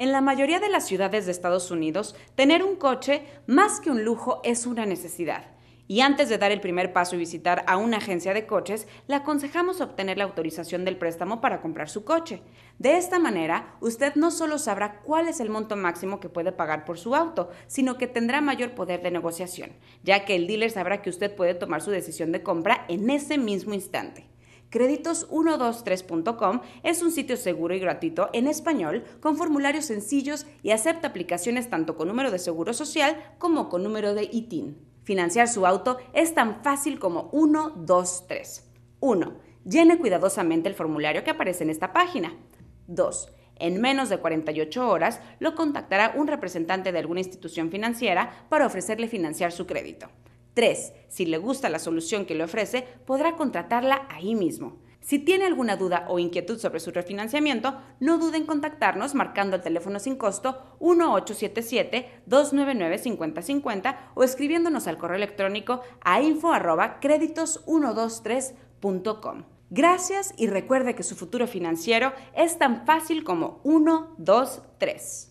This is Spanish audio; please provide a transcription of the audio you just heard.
En la mayoría de las ciudades de Estados Unidos, tener un coche, más que un lujo, es una necesidad. Y antes de dar el primer paso y visitar a una agencia de coches, le aconsejamos obtener la autorización del préstamo para comprar su coche. De esta manera, usted no solo sabrá cuál es el monto máximo que puede pagar por su auto, sino que tendrá mayor poder de negociación, ya que el dealer sabrá que usted puede tomar su decisión de compra en ese mismo instante. Créditos123.com es un sitio seguro y gratuito en español con formularios sencillos y acepta aplicaciones tanto con número de seguro social como con número de ITIN. Financiar su auto es tan fácil como 123. 1. Llene cuidadosamente el formulario que aparece en esta página. 2. En menos de 48 horas lo contactará un representante de alguna institución financiera para ofrecerle financiar su crédito. 3. si le gusta la solución que le ofrece, podrá contratarla ahí mismo. Si tiene alguna duda o inquietud sobre su refinanciamiento, no dude en contactarnos marcando el teléfono sin costo 1877-299-5050 o escribiéndonos al correo electrónico a créditos 123com Gracias y recuerde que su futuro financiero es tan fácil como 123.